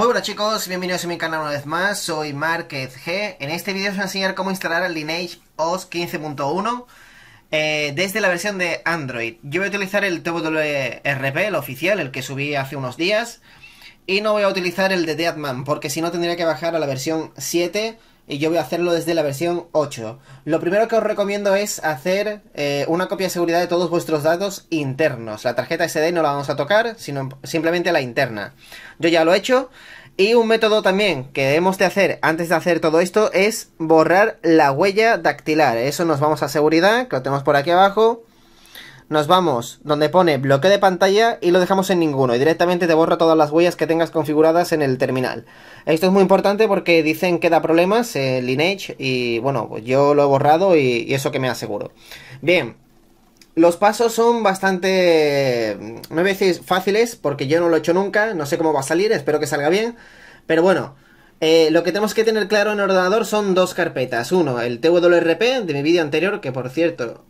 Muy buenas chicos, bienvenidos a mi canal una vez más, soy Márquez G. En este vídeo os voy a enseñar cómo instalar el Lineage OS 15.1 eh, desde la versión de Android. Yo voy a utilizar el TWRP, el oficial, el que subí hace unos días, y no voy a utilizar el de Deadman, porque si no tendría que bajar a la versión 7 y yo voy a hacerlo desde la versión 8. Lo primero que os recomiendo es hacer eh, una copia de seguridad de todos vuestros datos internos. La tarjeta SD no la vamos a tocar, sino simplemente la interna. Yo ya lo he hecho y un método también que debemos de hacer antes de hacer todo esto es borrar la huella dactilar. Eso nos vamos a seguridad, que lo tenemos por aquí abajo. Nos vamos donde pone bloqueo de pantalla y lo dejamos en ninguno. Y directamente te borra todas las huellas que tengas configuradas en el terminal. Esto es muy importante porque dicen que da problemas en eh, Lineage. Y bueno, pues yo lo he borrado y, y eso que me aseguro. Bien, los pasos son bastante, no voy fáciles, porque yo no lo he hecho nunca, no sé cómo va a salir, espero que salga bien, pero bueno, eh, lo que tenemos que tener claro en el ordenador son dos carpetas, uno, el TWRP de mi vídeo anterior, que por cierto,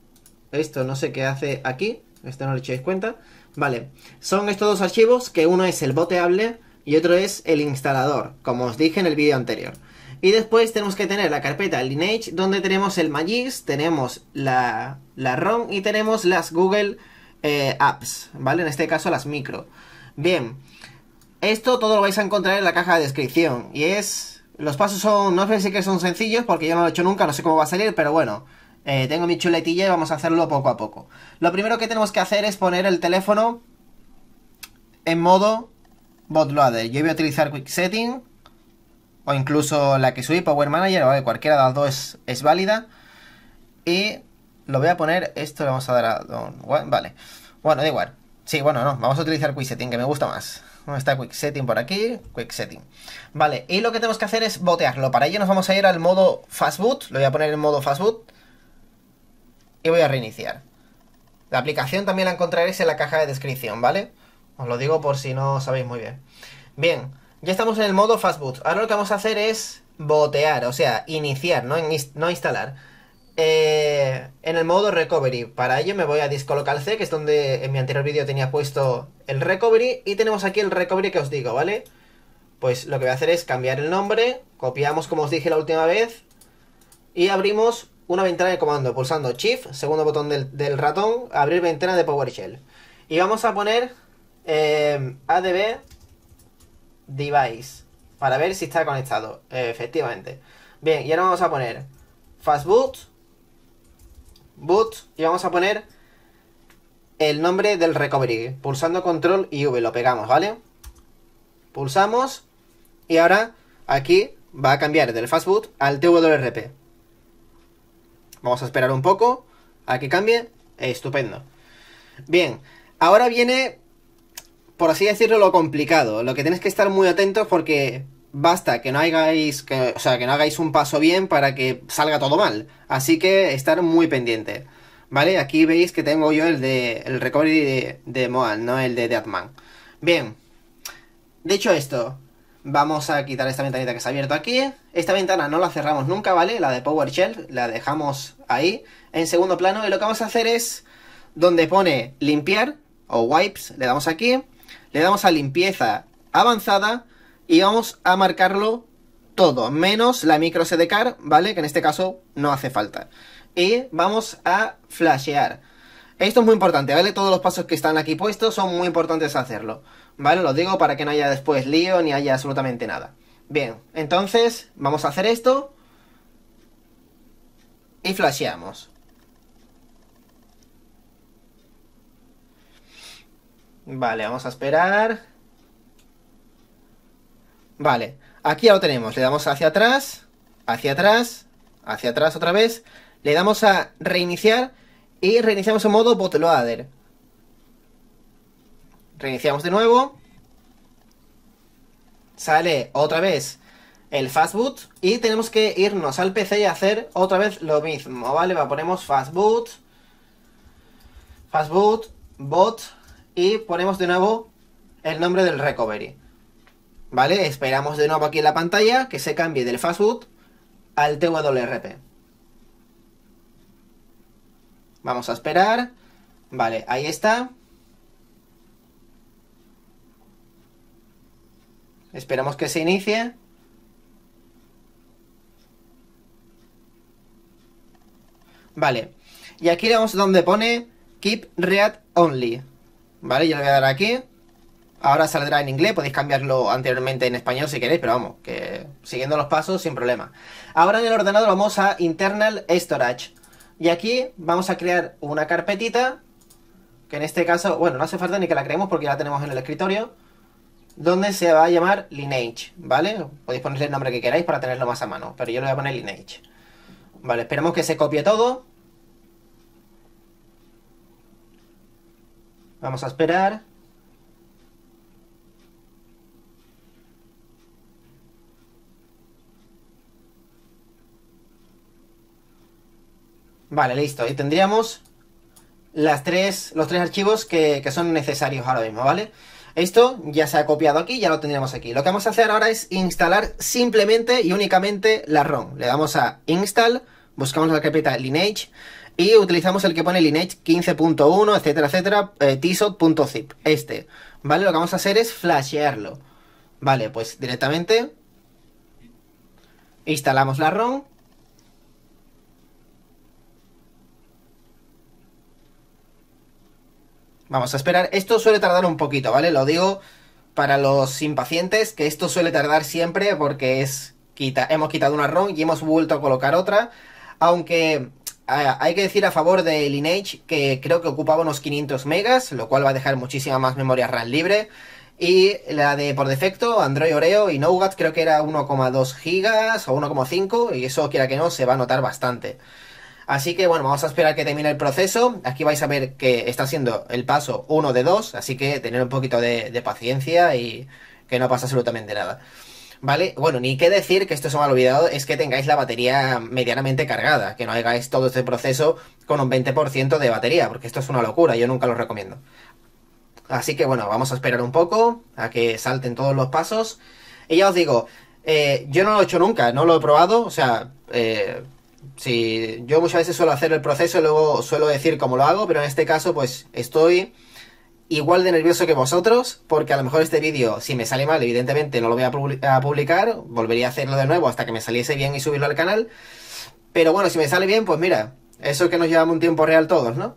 esto no sé qué hace aquí, esto no lo echéis cuenta, vale, son estos dos archivos, que uno es el boteable y otro es el instalador, como os dije en el vídeo anterior. Y después tenemos que tener la carpeta Lineage, donde tenemos el Magis, tenemos la, ROM y tenemos las Google eh, Apps, ¿vale? En este caso las micro. Bien, esto todo lo vais a encontrar en la caja de descripción. Y es. Los pasos son. No sé si que son sencillos, porque yo no lo he hecho nunca, no sé cómo va a salir, pero bueno. Eh, tengo mi chuletilla y vamos a hacerlo poco a poco. Lo primero que tenemos que hacer es poner el teléfono en modo bootloader. Yo voy a utilizar Quick Setting o incluso la que subí Power Manager, vale, cualquiera de las dos es, válida. Y lo voy a poner, esto le vamos a dar a Don vale. Bueno, da igual. Sí, bueno, no, vamos a utilizar Quick Setting, que me gusta más. Está Quick Setting por aquí, Quick Setting. Vale, y lo que tenemos que hacer es botearlo. Para ello nos vamos a ir al modo Fastboot, lo voy a poner en modo Fastboot. Y voy a reiniciar. La aplicación también la encontraréis en la caja de descripción, ¿vale? Os lo digo por si no sabéis muy bien. Bien, ya estamos en el modo fastboot. Ahora lo que vamos a hacer es botear, o sea, iniciar, no, instalar. Eh, en el modo recovery. Para ello me voy a Local C, que es donde en mi anterior vídeo tenía puesto el recovery. Y tenemos aquí el recovery que os digo, ¿vale? Pues lo que voy a hacer es cambiar el nombre, copiamos como os dije la última vez y abrimos una ventana de comando pulsando Shift, segundo botón del, ratón, abrir ventana de PowerShell. Y vamos a poner eh, ADB device para ver si está conectado, efectivamente. Bien, y ahora vamos a poner fastboot, boot, y vamos a poner el nombre del recovery, pulsando control y V, lo pegamos, ¿vale? Pulsamos, y ahora aquí va a cambiar del fastboot al TWRP. Vamos a esperar un poco a que cambie, estupendo. Bien, ahora viene por así decirlo, lo complicado. Lo que tenéis que estar muy atentos porque basta que no hagáis, o sea, que no hagáis un paso bien para que salga todo mal. Así que estar muy pendiente. ¿Vale? Aquí veis que tengo yo el de el recovery de, de Moan, no el de Deadman. Bien. Dicho esto, vamos a quitar esta ventanita que se ha abierto aquí. Esta ventana no la cerramos nunca, ¿vale? La de PowerShell la dejamos ahí, en segundo plano. Y lo que vamos a hacer es, donde pone limpiar o wipes, le damos aquí le damos a limpieza avanzada y vamos a marcarlo todo, menos la micro card, ¿vale? Que en este caso no hace falta. Y vamos a flashear. Esto es muy importante, ¿vale? Todos los pasos que están aquí puestos son muy importantes hacerlo, ¿vale? Lo digo para que no haya después lío ni haya absolutamente nada. Bien, entonces vamos a hacer esto y flasheamos. Vale, vamos a esperar. Vale, aquí ya lo tenemos. Le damos hacia atrás, hacia atrás, hacia atrás otra vez. Le damos a reiniciar y reiniciamos en modo bootloader. Reiniciamos de nuevo. Sale otra vez el fastboot y tenemos que irnos al PC y hacer otra vez lo mismo, ¿vale? Va, ponemos fastboot, fastboot, bot, y ponemos de nuevo el nombre del recovery. ¿Vale? Esperamos de nuevo aquí en la pantalla que se cambie del fastboot al TWRP. Vamos a esperar. Vale, ahí está. Esperamos que se inicie. Vale. Y aquí le donde pone Keep read Only. ¿vale? Yo le voy a dar aquí. Ahora saldrá en inglés, podéis cambiarlo anteriormente en español si queréis, pero vamos, que siguiendo los pasos sin problema. Ahora en el ordenador vamos a Internal Storage. Y aquí vamos a crear una carpetita, que en este caso, bueno, no hace falta ni que la creemos porque ya la tenemos en el escritorio, donde se va a llamar Lineage, ¿vale? Podéis ponerle el nombre que queráis para tenerlo más a mano, pero yo le voy a poner Lineage. Vale, esperemos que se copie todo. Vamos a esperar. Vale, listo. y tendríamos las tres, los tres archivos que, que, son necesarios ahora mismo, ¿vale? Esto ya se ha copiado aquí, ya lo tendríamos aquí. Lo que vamos a hacer ahora es instalar simplemente y únicamente la ROM. Le damos a Install, buscamos la carpeta Lineage, y utilizamos el que pone Lineage 15.1, etcétera, etcétera, eh, este. ¿Vale? Lo que vamos a hacer es flashearlo. Vale, pues directamente instalamos la ROM. Vamos a esperar. Esto suele tardar un poquito, ¿vale? Lo digo para los impacientes, que esto suele tardar siempre porque es... hemos quitado una ROM y hemos vuelto a colocar otra. Aunque hay que decir a favor de Lineage que creo que ocupaba unos 500 megas, lo cual va a dejar muchísima más memoria RAM libre. Y la de por defecto, Android Oreo y Nougat creo que era 1,2 gigas o 1,5 y eso quiera que no se va a notar bastante. Así que bueno, vamos a esperar que termine el proceso. Aquí vais a ver que está siendo el paso 1 de 2, así que tener un poquito de paciencia y que no pasa absolutamente nada. ¿vale? Bueno, ni qué decir que esto es me ha olvidado, es que tengáis la batería medianamente cargada, que no hagáis todo este proceso con un 20% de batería, porque esto es una locura, yo nunca lo recomiendo. Así que bueno, vamos a esperar un poco a que salten todos los pasos. Y ya os digo, eh, yo no lo he hecho nunca, no lo he probado, o sea, eh, si yo muchas veces suelo hacer el proceso y luego suelo decir cómo lo hago, pero en este caso pues estoy igual de nervioso que vosotros, porque a lo mejor este vídeo, si me sale mal, evidentemente no lo voy a publicar, volvería a hacerlo de nuevo hasta que me saliese bien y subirlo al canal. Pero bueno, si me sale bien, pues mira, eso que nos llevamos un tiempo real todos, ¿no?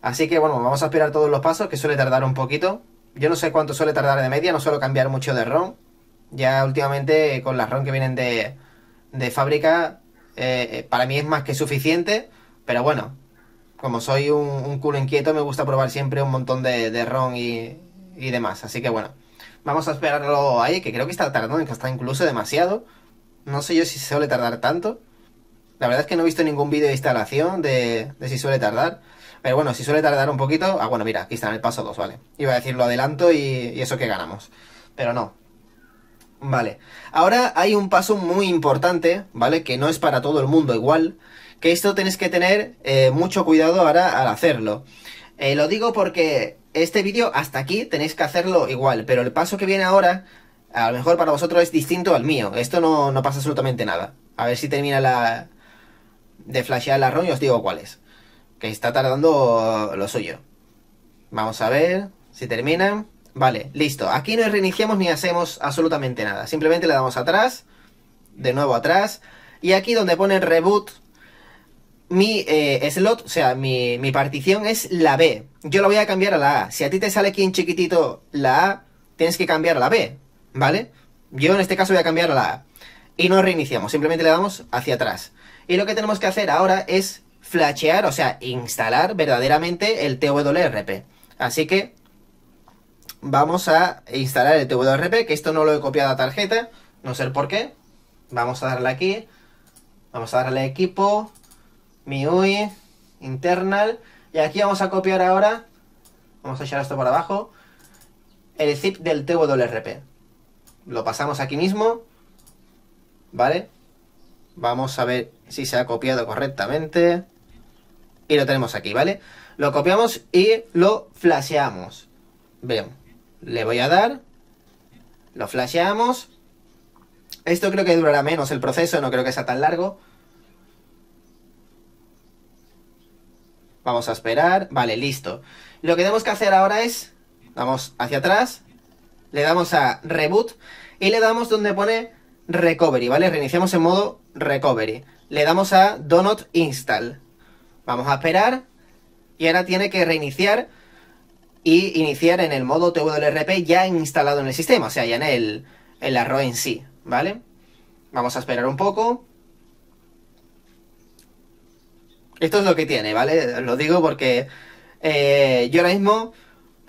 Así que bueno, vamos a esperar todos los pasos, que suele tardar un poquito. Yo no sé cuánto suele tardar de media, no suelo cambiar mucho de ROM. Ya últimamente con las ROM que vienen de, fábrica, eh, eh, para mí es más que suficiente. Pero bueno, como soy un, culo inquieto, me gusta probar siempre un montón de, ron y, demás. Así que bueno, vamos a esperarlo ahí, que creo que está tardando, que está incluso demasiado. No sé yo si suele tardar tanto. La verdad es que no he visto ningún vídeo de instalación de, si suele tardar. Pero bueno, si suele tardar un poquito... Ah, bueno, mira, aquí está en el paso 2, vale. Iba a decirlo adelanto y eso que ganamos. Pero no. Vale. Ahora hay un paso muy importante, ¿vale? Que no es para todo el mundo igual que esto tenéis que tener eh, mucho cuidado ahora al hacerlo. Eh, lo digo porque este vídeo hasta aquí tenéis que hacerlo igual, pero el paso que viene ahora, a lo mejor para vosotros es distinto al mío. Esto no, no pasa absolutamente nada. A ver si termina la de flashear la ROM y os digo cuál es. Que está tardando lo suyo. Vamos a ver si termina. Vale, listo. Aquí no reiniciamos ni hacemos absolutamente nada. Simplemente le damos atrás, de nuevo atrás, y aquí donde pone reboot, mi eh, slot, o sea, mi, mi, partición es la B. Yo la voy a cambiar a la A. Si a ti te sale aquí en chiquitito la A, tienes que cambiar a la B, ¿vale? Yo en este caso voy a cambiar a la A. Y no reiniciamos, simplemente le damos hacia atrás. Y lo que tenemos que hacer ahora es flashear, o sea, instalar verdaderamente el TWRP. Así que vamos a instalar el TWRP, que esto no lo he copiado a tarjeta, no sé por qué. Vamos a darle aquí, vamos a darle equipo, mi UI, internal, y aquí vamos a copiar ahora, vamos a echar esto por abajo, el zip del TWRP. Lo pasamos aquí mismo, ¿vale? Vamos a ver si se ha copiado correctamente. Y lo tenemos aquí, ¿vale? Lo copiamos y lo flasheamos. veo le voy a dar, lo flasheamos. Esto creo que durará menos el proceso, no creo que sea tan largo. Vamos a esperar. Vale, listo. Lo que tenemos que hacer ahora es... Vamos hacia atrás. Le damos a Reboot. Y le damos donde pone Recovery, ¿vale? Reiniciamos en modo Recovery. Le damos a Donut Install. Vamos a esperar. Y ahora tiene que reiniciar y iniciar en el modo TWRP ya instalado en el sistema, o sea, ya en, el, el en sí, ¿vale? Vamos a esperar un poco. Esto es lo que tiene, ¿vale? Lo digo porque eh, yo ahora mismo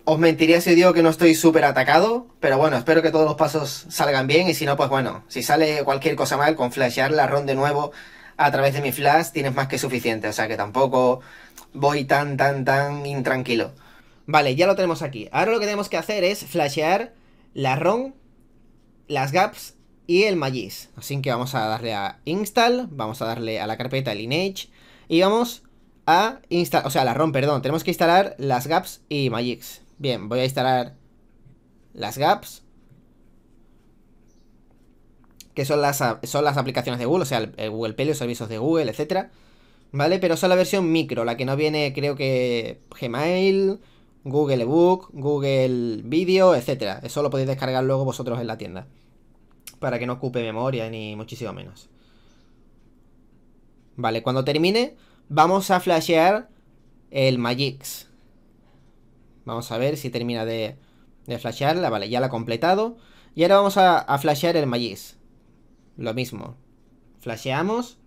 os mentiría si digo que no estoy súper atacado, pero bueno, espero que todos los pasos salgan bien y si no, pues bueno, si sale cualquier cosa mal, con flashear la ROM de nuevo a través de mi flash tienes más que suficiente, o sea que tampoco voy tan, tan, tan intranquilo. Vale, ya lo tenemos aquí. Ahora lo que tenemos que hacer es flashear la ROM, las gaps y el magis. Así que vamos a darle a install, vamos a darle a la carpeta lineage, y vamos a instalar, o sea, la ROM, perdón. Tenemos que instalar las gaps y Magix. Bien, voy a instalar las gaps. Que son las, son las aplicaciones de Google, o sea, Google Play, los servicios de Google, etcétera. ¿Vale? Pero son la versión micro, la que no viene, creo que Gmail, Google book Google Video, etcétera. Eso lo podéis descargar luego vosotros en la tienda. Para que no ocupe memoria ni muchísimo menos. Vale, cuando termine, vamos a flashear el Magix. Vamos a ver si termina de, de flashearla. Vale, ya la ha completado. Y ahora vamos a, a flashear el Magix. Lo mismo. Flasheamos.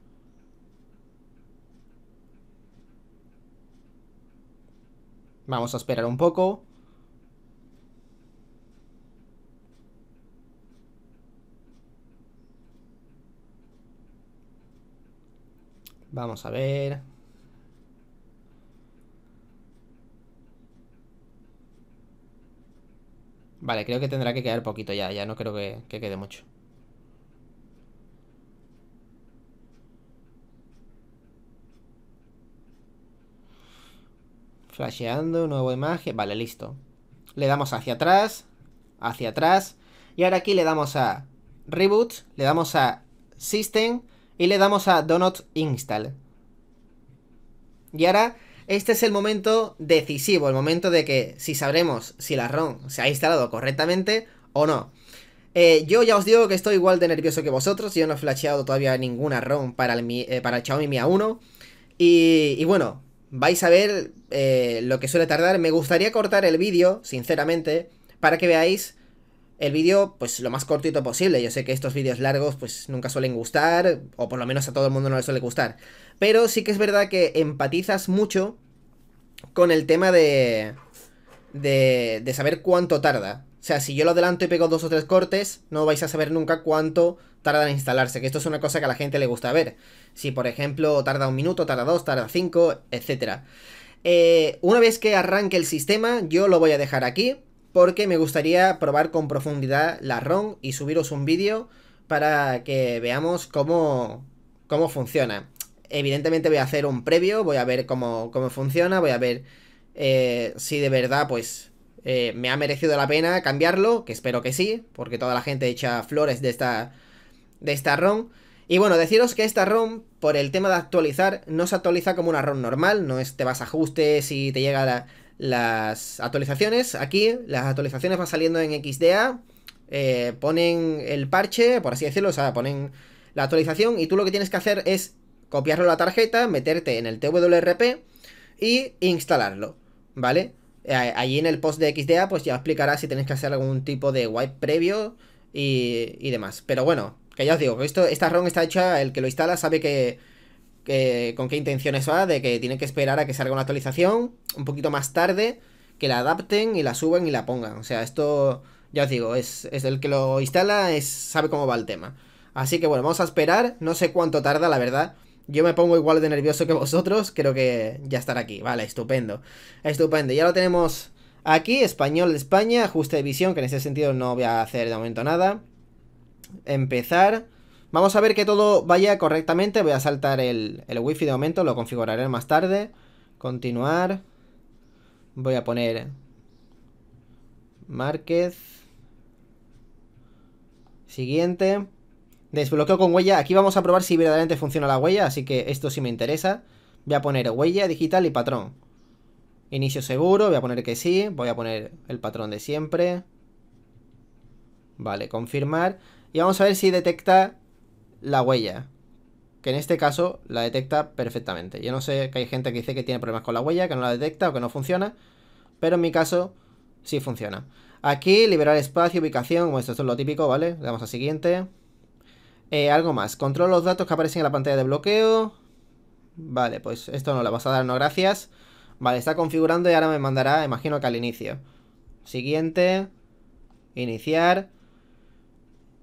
Vamos a esperar un poco. Vamos a ver. Vale, creo que tendrá que quedar poquito ya. Ya no creo que, quede mucho. Flasheando, nuevo imagen. Vale, listo. Le damos hacia atrás. Hacia atrás. Y ahora aquí le damos a Reboot. Le damos a System y le damos a Donut Install. Y ahora, este es el momento decisivo, el momento de que si sabremos si la ROM se ha instalado correctamente o no. Eh, yo ya os digo que estoy igual de nervioso que vosotros, yo no he flasheado todavía ninguna ROM para el, eh, para Xiaomi Mi A1. Y, bueno, vais a ver eh, lo que suele tardar. Me gustaría cortar el vídeo, sinceramente, para que veáis el vídeo pues lo más cortito posible. Yo sé que estos vídeos largos pues nunca suelen gustar, o por lo menos a todo el mundo no les suele gustar. Pero sí que es verdad que empatizas mucho con el tema de, de, de saber cuánto tarda. O sea, si yo lo adelanto y pego dos o tres cortes, no vais a saber nunca cuánto tarda en instalarse, que esto es una cosa que a la gente le gusta ver. Si, por ejemplo, tarda un minuto, tarda dos, tarda cinco, etc. Eh, una vez que arranque el sistema, yo lo voy a dejar aquí porque me gustaría probar con profundidad la ROM y subiros un vídeo para que veamos cómo, cómo funciona. Evidentemente voy a hacer un previo, voy a ver cómo, cómo funciona, voy a ver eh, si de verdad pues eh, me ha merecido la pena cambiarlo, que espero que sí, porque toda la gente echa flores de esta, de esta ROM. Y bueno, deciros que esta ROM, por el tema de actualizar, no se actualiza como una ROM normal, no es te vas a ajustes y te llega la, las actualizaciones. Aquí las actualizaciones van saliendo en XDA. Eh, ponen el parche, por así decirlo, o sea, ponen la actualización y tú lo que tienes que hacer es copiarlo a la tarjeta, meterte en el TWRP y instalarlo, ¿vale? Eh, allí en el post de XDA pues ya explicará si tienes que hacer algún tipo de wipe previo y, y demás. Pero bueno, que ya os digo, esto, esta ROM está hecha, el que lo instala sabe que, con qué intenciones va, de que tiene que esperar a que salga una actualización un poquito más tarde, que la adapten y la suben y la pongan. O sea, esto, ya os digo, es, es el que lo instala, es, sabe cómo va el tema. Así que bueno, vamos a esperar, no sé cuánto tarda, la verdad. Yo me pongo igual de nervioso que vosotros, creo que ya estará aquí. Vale, estupendo. Estupendo, ya lo tenemos aquí, español de España, ajuste de visión, que en ese sentido no voy a hacer de momento nada. Empezar. Vamos a ver que todo vaya correctamente. Voy a saltar el, wi wifi de momento, lo configuraré más tarde. Continuar. Voy a poner Márquez. Siguiente. Desbloqueo con huella. Aquí vamos a probar si verdaderamente funciona la huella, así que esto sí me interesa. Voy a poner huella digital y patrón. Inicio seguro, voy a poner que sí. Voy a poner el patrón de siempre. Vale, confirmar. Y vamos a ver si detecta la huella. Que en este caso la detecta perfectamente. Yo no sé que hay gente que dice que tiene problemas con la huella, que no la detecta o que no funciona. Pero en mi caso sí funciona. Aquí, liberar espacio, ubicación, bueno, esto es lo típico, ¿vale? Le damos a siguiente. Eh, algo más, control los datos que aparecen en la pantalla de bloqueo. Vale, pues esto no le vas a dar, no gracias. Vale, está configurando y ahora me mandará, imagino que al inicio. Siguiente. Iniciar.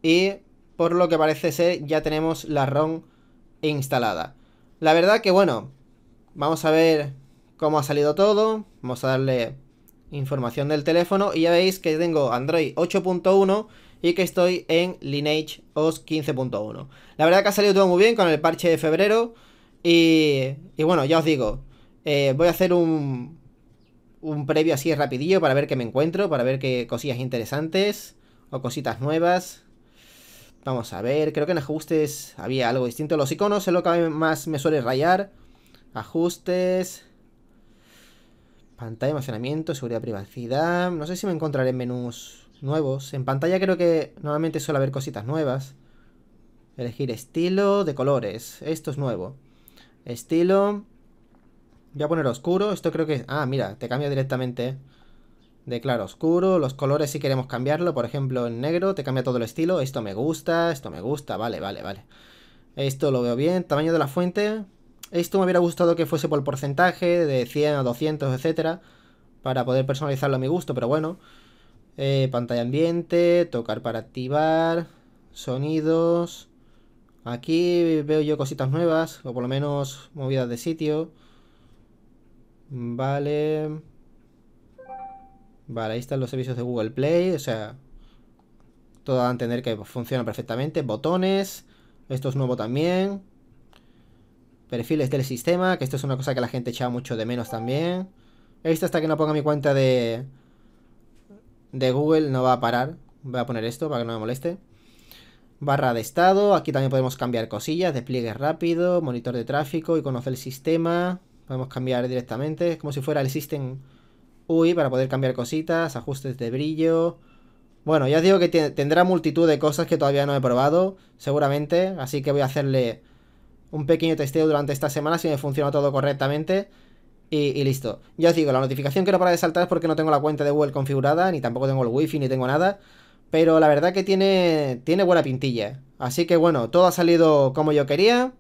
Y por lo que parece ser ya tenemos la ROM instalada. La verdad que bueno, vamos a ver cómo ha salido todo, vamos a darle información del teléfono y ya veis que tengo Android 8.1 y que estoy en Lineage OS 15.1. La verdad que ha salido todo muy bien con el parche de febrero y, bueno, ya os digo, eh, voy a hacer un, un previo así rapidillo para ver qué me encuentro, para ver qué cosillas interesantes o cositas nuevas Vamos a ver, creo que en ajustes había algo distinto. Los iconos es lo que más me suele rayar. Ajustes. Pantalla, almacenamiento, seguridad, privacidad. No sé si me encontraré en menús nuevos. En pantalla creo que normalmente suele haber cositas nuevas. Elegir estilo de colores. Esto es nuevo. Estilo. Voy a poner oscuro. Esto creo que... Ah, mira, te cambia directamente de claro oscuro, los colores si queremos cambiarlo, por ejemplo en negro te cambia todo el estilo, esto me gusta, esto me gusta, vale, vale, vale. Esto lo veo bien, tamaño de la fuente, esto me hubiera gustado que fuese por porcentaje, de 100 a 200, etcétera, para poder personalizarlo a mi gusto, pero bueno. Eh, pantalla ambiente, tocar para activar, sonidos... Aquí veo yo cositas nuevas, o por lo menos movidas de sitio. Vale... Vale, ahí están los servicios de Google Play, o sea, todo a entender que funciona perfectamente. Botones, esto es nuevo también. Perfiles del sistema, que esto es una cosa que la gente echa mucho de menos también. Esto hasta que no ponga mi cuenta de, de Google no va a parar. Voy a poner esto para que no me moleste. Barra de estado, aquí también podemos cambiar cosillas, despliegue rápido, monitor de tráfico, y conocer el sistema. Podemos cambiar directamente, como si fuera el sistema... Uy, para poder cambiar cositas, ajustes de brillo. Bueno, ya os digo que tendrá multitud de cosas que todavía no he probado, seguramente. Así que voy a hacerle un pequeño testeo durante esta semana si me funciona todo correctamente. Y, listo. Ya os digo, la notificación que no para de saltar es porque no tengo la cuenta de Google configurada, ni tampoco tengo el wifi, ni tengo nada. Pero la verdad que tiene, tiene buena pintilla. Así que bueno, todo ha salido como yo quería.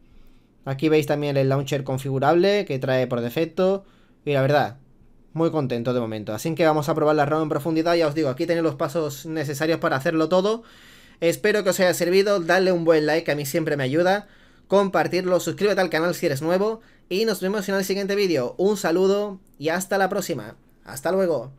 Aquí veis también el launcher configurable que trae por defecto. Y la verdad, muy contento de momento. Así que vamos a probar la rama en profundidad. Ya os digo, aquí tenéis los pasos necesarios para hacerlo todo. Espero que os haya servido. Dale un buen like, a mí siempre me ayuda. Compartirlo, suscríbete al canal si eres nuevo. Y nos vemos en el siguiente vídeo. Un saludo y hasta la próxima. Hasta luego.